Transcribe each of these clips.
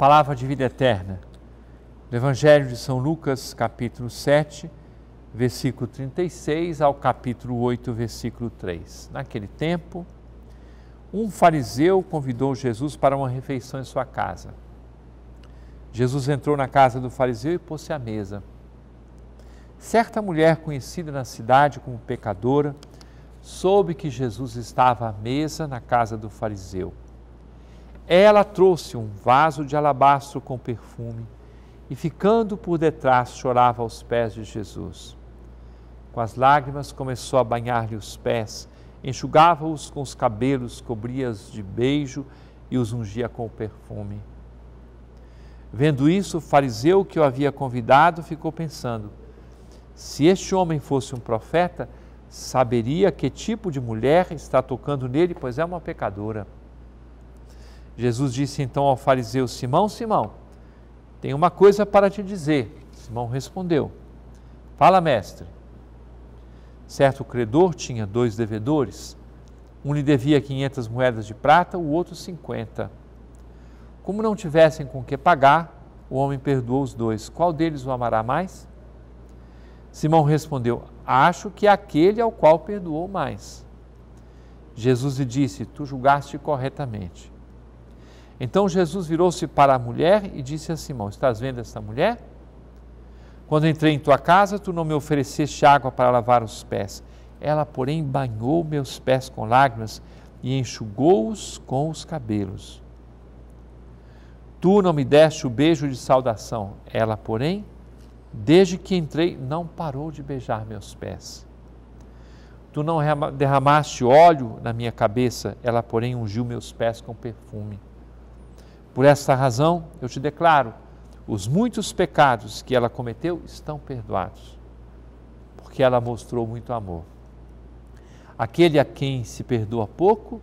palavra de vida eterna. Do Evangelho de São Lucas, capítulo 7, versículo 36 ao capítulo 8, versículo 3. Naquele tempo, um fariseu convidou Jesus para uma refeição em sua casa. Jesus entrou na casa do fariseu e pôs-se à mesa. Certa mulher conhecida na cidade como pecadora soube que Jesus estava à mesa na casa do fariseu ela trouxe um vaso de alabastro com perfume e, ficando por detrás, chorava aos pés de Jesus. Com as lágrimas, começou a banhar-lhe os pés, enxugava-os com os cabelos, cobria-os de beijo e os ungia com o perfume. Vendo isso, o fariseu que o havia convidado ficou pensando: se este homem fosse um profeta, saberia que tipo de mulher está tocando nele, pois é uma pecadora. Jesus disse então ao fariseu Simão: Simão, tenho uma coisa para te dizer. Simão respondeu: Fala, mestre. Certo credor tinha dois devedores. Um lhe devia 500 moedas de prata, o outro 50. Como não tivessem com que pagar, o homem perdoou os dois. Qual deles o amará mais? Simão respondeu: Acho que é aquele ao qual perdoou mais. Jesus lhe disse: Tu julgaste corretamente. Então Jesus virou-se para a mulher e disse a Simão: Estás vendo esta mulher? Quando entrei em tua casa, tu não me ofereceste água para lavar os pés. Ela, porém, banhou meus pés com lágrimas e enxugou-os com os cabelos. Tu não me deste o beijo de saudação. Ela, porém, desde que entrei, não parou de beijar meus pés. Tu não derramaste óleo na minha cabeça, ela, porém, ungiu meus pés com perfume. Por esta razão, eu te declaro: os muitos pecados que ela cometeu estão perdoados, porque ela mostrou muito amor. Aquele a quem se perdoa pouco,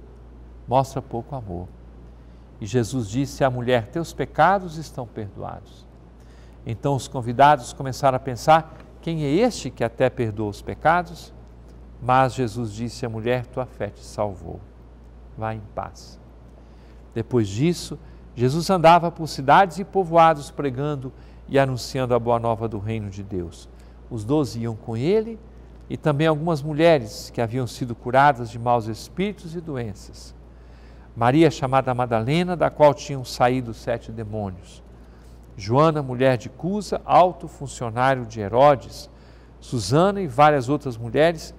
mostra pouco amor. E Jesus disse à mulher: Teus pecados estão perdoados. Então os convidados começaram a pensar: Quem é este que até perdoa os pecados? Mas Jesus disse à mulher: Tua fé te salvou. Vá em paz. Depois disso, Jesus andava por cidades e povoados pregando e anunciando a boa nova do reino de Deus. Os doze iam com ele e também algumas mulheres que haviam sido curadas de maus espíritos e doenças. Maria, chamada Madalena, da qual tinham saído sete demônios. Joana, mulher de Cusa, alto funcionário de Herodes. Susana e várias outras mulheres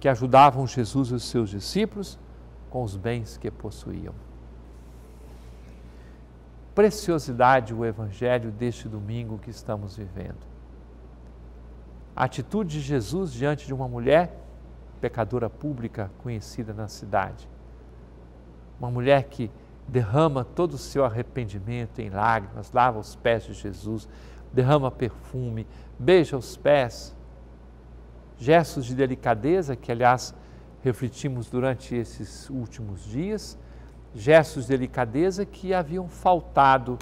que ajudavam Jesus e os seus discípulos com os bens que possuíam preciosidade o Evangelho deste domingo que estamos vivendo. A atitude de Jesus diante de uma mulher pecadora pública conhecida na cidade. Uma mulher que derrama todo o seu arrependimento em lágrimas, lava os pés de Jesus, derrama perfume, beija os pés. Gestos de delicadeza que, aliás, refletimos durante esses últimos dias gestos de delicadeza que haviam faltado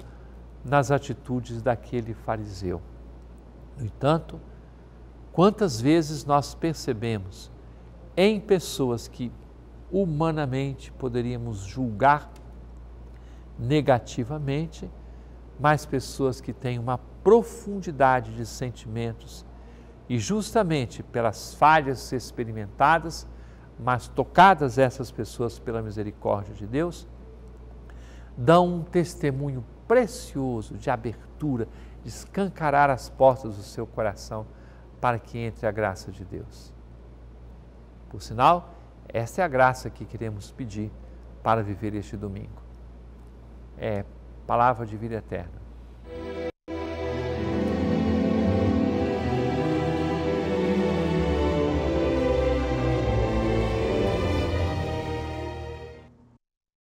nas atitudes daquele fariseu. No entanto, quantas vezes nós percebemos em pessoas que humanamente poderíamos julgar negativamente, mas pessoas que têm uma profundidade de sentimentos e justamente pelas falhas experimentadas, mas tocadas essas pessoas pela misericórdia de Deus, dão um testemunho precioso de abertura, de escancarar as portas do seu coração para que entre a graça de Deus. Por sinal, essa é a graça que queremos pedir para viver este domingo. É palavra de vida eterna.